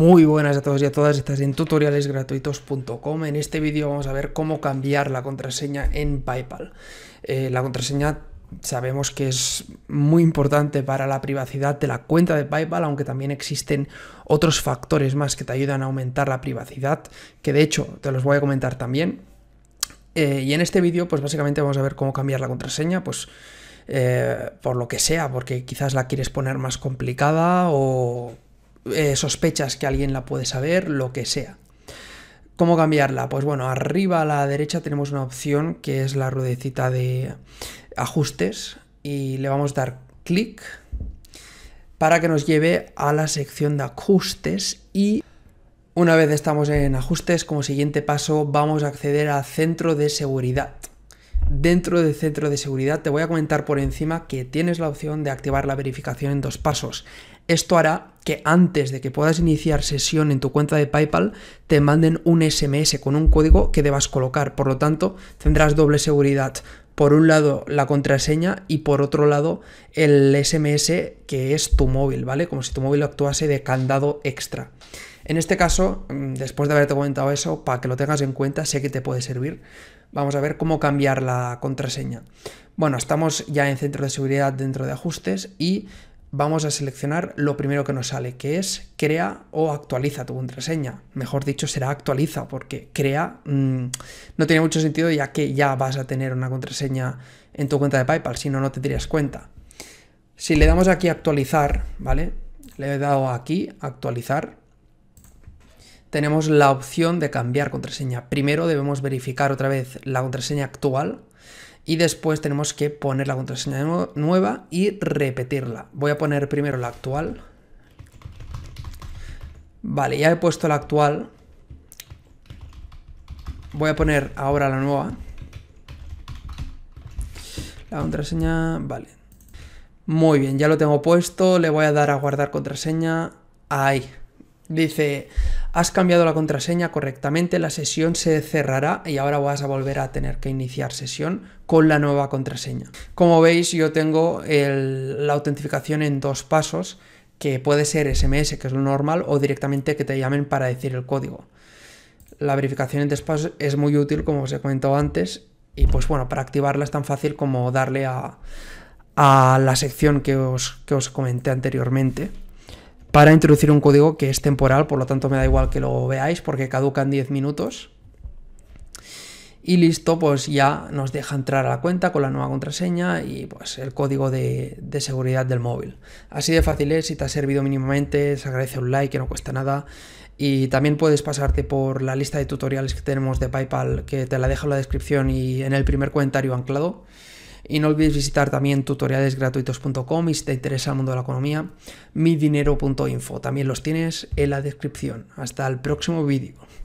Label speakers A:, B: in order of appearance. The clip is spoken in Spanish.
A: Muy buenas a todos y a todas, estás en tutorialesgratuitos.com. En este vídeo vamos a ver cómo cambiar la contraseña en PayPal. Eh, la contraseña sabemos que es muy importante para la privacidad de la cuenta de PayPal, aunque también existen otros factores más que te ayudan a aumentar la privacidad, que de hecho te los voy a comentar también. Eh, y en este vídeo, pues básicamente vamos a ver cómo cambiar la contraseña, pues eh, por lo que sea, porque quizás la quieres poner más complicada o eh, sospechas que alguien la puede saber, lo que sea. ¿Cómo cambiarla? Pues bueno, arriba a la derecha tenemos una opción que es la ruedecita de ajustes y le vamos a dar clic para que nos lleve a la sección de ajustes y una vez estamos en ajustes, como siguiente paso vamos a acceder a centro de seguridad. Dentro del centro de seguridad te voy a comentar por encima que tienes la opción de activar la verificación en dos pasos. Esto hará que antes de que puedas iniciar sesión en tu cuenta de PayPal te manden un SMS con un código que debas colocar. Por lo tanto, tendrás doble seguridad. Por un lado la contraseña y por otro lado el SMS que es tu móvil, ¿vale? Como si tu móvil actuase de candado extra. En este caso, mm, después de haberte comentado eso, para que lo tengas en cuenta, sé que te puede servir. Vamos a ver cómo cambiar la contraseña. Bueno, estamos ya en centro de seguridad dentro de ajustes y vamos a seleccionar lo primero que nos sale, que es crea o actualiza tu contraseña. Mejor dicho, será actualiza, porque crea mm, no tiene mucho sentido ya que ya vas a tener una contraseña en tu cuenta de PayPal, si no, no te dirías cuenta. Si le damos aquí actualizar, ¿vale? Le he dado aquí actualizar. Tenemos la opción de cambiar contraseña. Primero debemos verificar otra vez la contraseña actual y después tenemos que poner la contraseña nueva y repetirla. Voy a poner primero la actual. Vale, ya he puesto la actual. Voy a poner ahora la nueva. La contraseña, vale. Muy bien, ya lo tengo puesto. Le voy a dar a guardar contraseña. Ahí. Dice, has cambiado la contraseña correctamente, la sesión se cerrará y ahora vas a volver a tener que iniciar sesión con la nueva contraseña. Como veis, yo tengo la autentificación en dos pasos, que puede ser SMS, que es lo normal, o directamente que te llamen para decir el código. La verificación en dos pasos es muy útil, como os he comentado antes, y pues bueno, para activarla es tan fácil como darle a, la sección que que os comenté anteriormente para introducir un código que es temporal, por lo tanto me da igual que lo veáis porque caducan 10 minutos. Y listo, pues ya nos deja entrar a la cuenta con la nueva contraseña y pues el código de, de seguridad del móvil. Así de fácil es, si te ha servido mínimamente, se agradece un like que no cuesta nada. Y también puedes pasarte por la lista de tutoriales que tenemos de PayPal, que te la dejo en la descripción y en el primer comentario anclado. Y no olvides visitar también tutorialesgratuitos.com y si te interesa el mundo de la economía, midinero.info. También los tienes en la descripción. Hasta el próximo vídeo.